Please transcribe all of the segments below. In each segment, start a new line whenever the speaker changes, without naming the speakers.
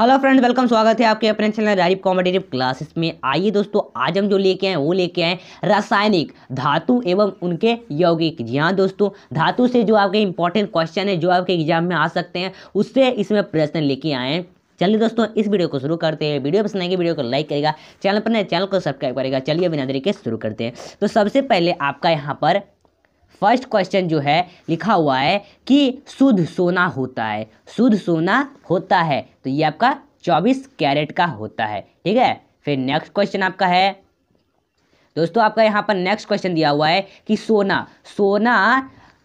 hello friend welcome स्वागत है आपके अपने चैनल राजीव कॉम्पिटेटिव क्लासेस में आइए दोस्तों आज हम जो लेके आए वो लेके आए रासायनिक धातु एवं उनके यौगिक जी हाँ दोस्तों धातु से जो आपके इंपॉर्टेंट क्वेश्चन है जो आपके एग्जाम में आ सकते हैं उससे इसमें प्रश्न लेके आए हैं चलिए दोस्तों इस वीडियो को शुरू करते हैं वीडियो पसंद आएगी वीडियो को लाइक करेगा चैनल पर नए चैनल को सब्सक्राइब करेगा चलिए बिना तरीके शुरू करते हैं तो सबसे पहले आपका यहाँ पर फर्स्ट क्वेश्चन जो है लिखा हुआ है कि शुद्ध सोना होता है शुद्ध सोना होता है तो ये आपका चौबीस कैरेट का होता है ठीक है फिर नेक्स्ट क्वेश्चन आपका है दोस्तों आपका यहाँ पर नेक्स्ट क्वेश्चन दिया हुआ है कि सोना सोना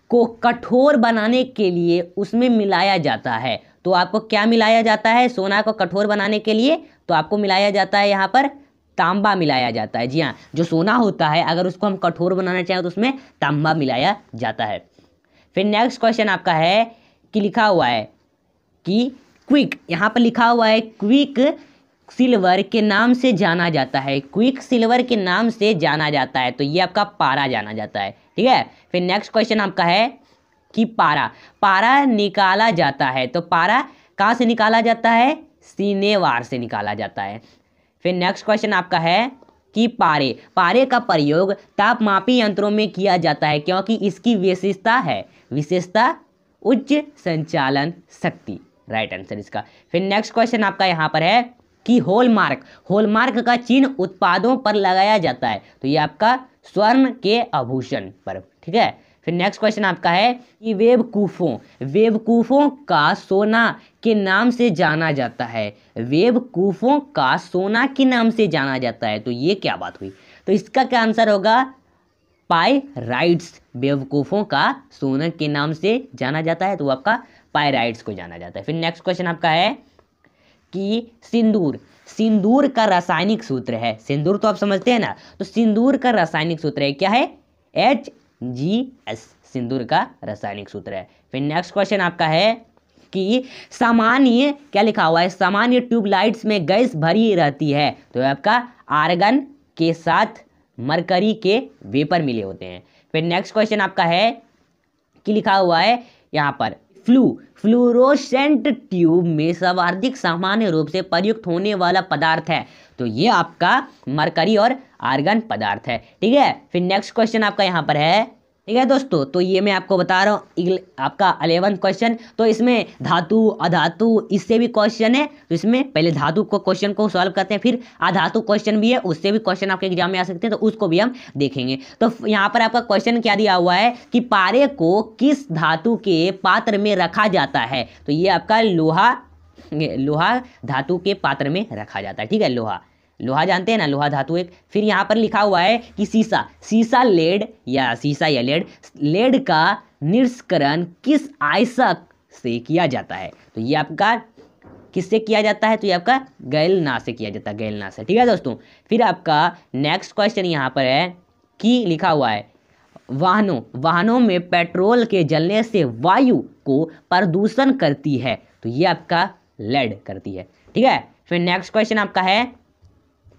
को कठोर बनाने के लिए उसमें मिलाया जाता है तो आपको क्या मिलाया जाता है सोना को कठोर बनाने के लिए तो आपको मिलाया जाता है यहाँ पर तांबा मिलाया जाता है जी हाँ जो सोना होता है अगर उसको हम कठोर बनाना चाहें तो उसमें तांबा मिलाया जाता है फिर नेक्स्ट क्वेश्चन आपका है कि लिखा हुआ है कि क्विक यहाँ पर लिखा हुआ है क्विक सिल्वर के नाम से जाना जाता है क्विक सिल्वर के नाम से जाना जाता है तो ये आपका पारा जाना जाता है ठीक है फिर नेक्स्ट क्वेश्चन आपका है कि पारा पारा निकाला जाता है तो पारा कहाँ से निकाला जाता है सीनेवार से निकाला जाता है फिर नेक्स्ट क्वेश्चन आपका है कि पारे पारे का प्रयोग तापमापी यंत्रों में किया जाता है क्योंकि इसकी विशेषता है विशेषता उच्च संचालन शक्ति राइट आंसर इसका फिर नेक्स्ट क्वेश्चन आपका यहाँ पर है कि होलमार्क होलमार्क का चिन्ह उत्पादों पर लगाया जाता है तो ये आपका स्वर्ण के आभूषण पर ठीक है फिर नेक्स्ट क्वेश्चन आपका है कि वेबकूफों वेबकूफों का सोना के नाम से जाना जाता है वेबकूफों का सोना के नाम से जाना जाता है तो ये क्या बात हुई तो इसका क्या आंसर होगा पाई राइट्स बेवकूफ़ों का सोना के नाम से जाना जाता है तो आपका पाई को जाना जाता है फिर नेक्स्ट क्वेश्चन आपका है कि सिंदूर सिंदूर का रासायनिक सूत्र है सिंदूर तो आप समझते हैं ना तो सिंदूर का रासायनिक सूत्र है क्या है एच जी एस सिंदूर का रासायनिक सूत्र है फिर नेक्स्ट क्वेश्चन आपका है कि सामान्य क्या लिखा हुआ है सामान्य ट्यूबलाइट्स में गैस भरी रहती है तो आपका आर्गन के साथ मरकरी के वेपर मिले होते हैं फिर नेक्स्ट क्वेश्चन आपका है कि लिखा हुआ है यहाँ पर फ्लू फ्लूरोसेंट ट्यूब में सर्वाधिक सामान्य रूप से प्रयुक्त होने वाला पदार्थ है तो ये आपका मरकरी और आर्गन पदार्थ है ठीक है फिर नेक्स्ट क्वेश्चन आपका यहाँ पर है ठीक है दोस्तों तो ये मैं आपको बता रहा हूँ आपका अलेवन क्वेश्चन तो इसमें धातु अधातु इससे भी क्वेश्चन है तो इसमें पहले धातु को क्वेश्चन को सॉल्व करते हैं फिर अधातु क्वेश्चन भी है उससे भी क्वेश्चन आपके एग्जाम में आ सकते हैं तो उसको भी हम देखेंगे तो यहाँ पर आपका क्वेश्चन क्या दिया हुआ है कि पारे को किस धातु के पात्र में रखा जाता है तो ये आपका लोहा लोहा धातु के पात्र में रखा जाता है ठीक है लोहा लोहा जानते हैं ना लोहा धातु एक फिर यहाँ पर लिखा हुआ है कि सीसा सीसा लेड या सीसा या लेड लेड का निष्करण किस आयसक से किया जाता है तो ये आपका किससे किया जाता है तो ये आपका गैलना से किया जाता है गैलना से ठीक है दोस्तों फिर आपका नेक्स्ट क्वेश्चन यहाँ पर है कि लिखा हुआ है वाहनों वाहनों में पेट्रोल के जलने से वायु को प्रदूषण करती है तो ये आपका लेड करती है ठीक है फिर नेक्स्ट क्वेश्चन आपका है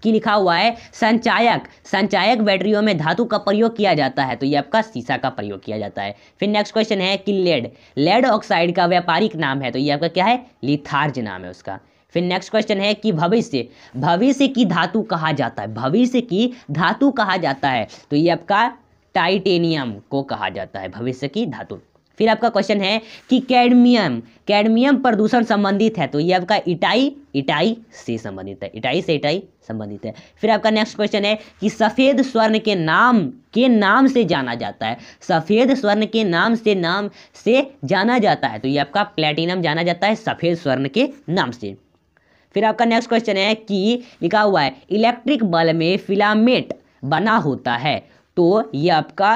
की लिखा हुआ है संचायक संचायक बैटरियों में धातु का प्रयोग किया जाता है तो ये आपका सीसा का प्रयोग किया जाता है फिर नेक्स्ट क्वेश्चन है कि लेड लेड ऑक्साइड का व्यापारिक नाम है तो ये आपका क्या है लिथार्ज नाम है उसका फिर नेक्स्ट क्वेश्चन है कि भविष्य भविष्य की धातु कहा जाता है भविष्य की धातु कहा जाता है तो ये आपका टाइटेनियम को कहा जाता है भविष्य की धातु फिर आपका क्वेश्चन है कि कैडमियम कैडमियम प्रदूषण संबंधित है तो ये आपका इटाई इटाई से संबंधित है इटाई से इटाई संबंधित है फिर आपका नेक्स्ट क्वेश्चन है कि सफ़ेद स्वर्ण के नाम के नाम से जाना जाता है सफ़ेद स्वर्ण के नाम से नाम से जाना जाता है तो ये आपका प्लेटिनम जाना जाता है सफ़ेद स्वर्ण के नाम से फिर आपका नेक्स्ट क्वेश्चन है कि लिखा हुआ है इलेक्ट्रिक बल्ब में फिलामेंट बना होता है तो ये आपका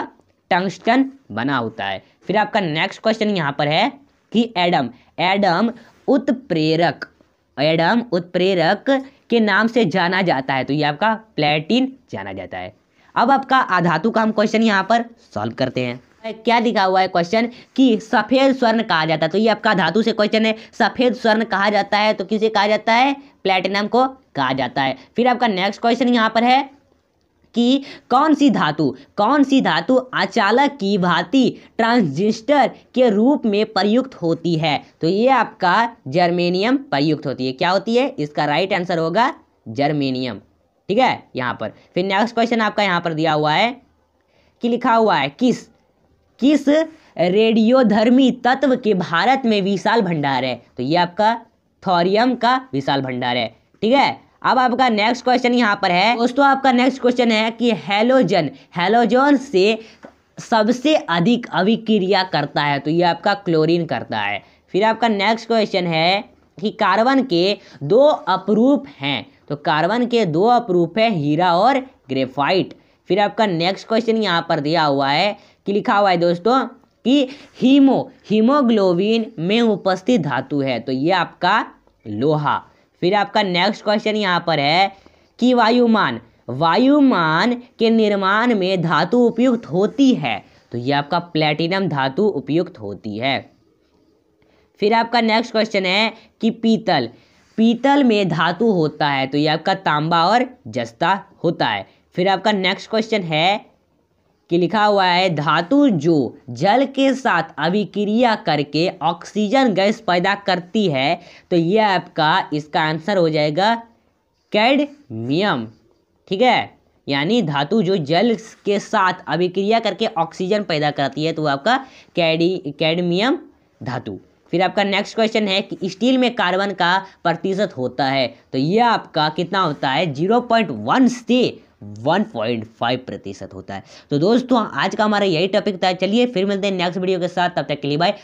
टंगस्टन बना होता है फिर आपका नेक्स्ट क्वेश्चन यहाँ पर है कि एडम एडम उत्प्रेरक एडम उत्प्रेरक के नाम से जाना जाता है तो ये आपका प्लेटिन जाना जाता है अब आपका आधातु का हम क्वेश्चन यहाँ पर सॉल्व करते हैं क्या लिखा हुआ है क्वेश्चन कि सफ़ेद स्वर्ण कहा जाता है तो ये आपका धातु से क्वेश्चन है सफ़ेद स्वर्ण कहा जाता है तो किसे कहा जाता है प्लेटिनम को कहा जाता है फिर आपका नेक्स्ट क्वेश्चन यहाँ पर है कि कौन सी धातु कौन सी धातु अचालक की भांति ट्रांजिस्टर के रूप में प्रयुक्त होती है तो ये आपका जर्मेनियम प्रयुक्त होती है क्या होती है इसका राइट आंसर होगा जर्मेनियम ठीक है यहाँ पर फिर नेक्स्ट क्वेश्चन आपका यहाँ पर दिया हुआ है कि लिखा हुआ है किस किस रेडियोधर्मी तत्व के भारत में विशाल भंडार है तो ये आपका थोरियम का विशाल भंडार है ठीक है अब आपका नेक्स्ट क्वेश्चन यहाँ पर है दोस्तों आपका नेक्स्ट क्वेश्चन है कि हेलोजन हेलोजन से सबसे अधिक अभिक्रिया करता है तो ये आपका क्लोरीन करता है फिर आपका नेक्स्ट क्वेश्चन है कि कार्बन के दो अपरूप हैं तो कार्बन के दो अपरूप है हीरा और ग्रेफाइट फिर आपका नेक्स्ट क्वेश्चन यहाँ पर दिया हुआ है कि लिखा हुआ है दोस्तों कि हीमो हीमोग्लोबिन में उपस्थित धातु है तो ये आपका लोहा फिर आपका नेक्स्ट क्वेश्चन यहाँ पर है कि वायुमान वायुमान के निर्माण में धातु उपयुक्त होती है तो ये आपका प्लेटिनम धातु उपयुक्त होती है फिर आपका नेक्स्ट क्वेश्चन है कि पीतल पीतल में धातु होता है तो ये आपका तांबा और जस्ता होता है फिर आपका नेक्स्ट क्वेश्चन है कि लिखा हुआ है धातु जो जल के साथ अभिक्रिया करके ऑक्सीजन गैस पैदा करती है तो ये आपका इसका आंसर हो जाएगा कैडमियम ठीक है यानी धातु जो जल के साथ अभिक्रिया करके ऑक्सीजन पैदा करती है तो आपका कैडी कैडमियम धातु फिर आपका नेक्स्ट क्वेश्चन है कि स्टील में कार्बन का प्रतिशत होता है तो ये आपका कितना होता है जीरो पॉइंट वन से 1.5 प्रतिशत होता है तो दोस्तों आज का हमारा यही टॉपिक था चलिए फिर मिलते हैं नेक्स्ट वीडियो के साथ तब तक के लिए बाय